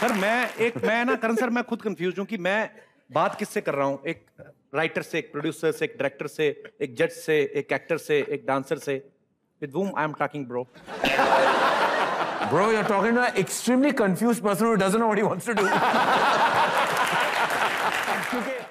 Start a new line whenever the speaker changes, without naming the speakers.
sir मैं एक मैं ना करण सर मैं खुद कंफ्यूज हूँ कि मैं बात किससे कर रहा हूँ एक राइटर से एक प्रोड्यूसर से एक डायरेक्टर से एक जज से एक एक्टर से एक डांसर से with whom I am talking bro
bro you're talking to an extremely confused person who doesn't know what he wants to
do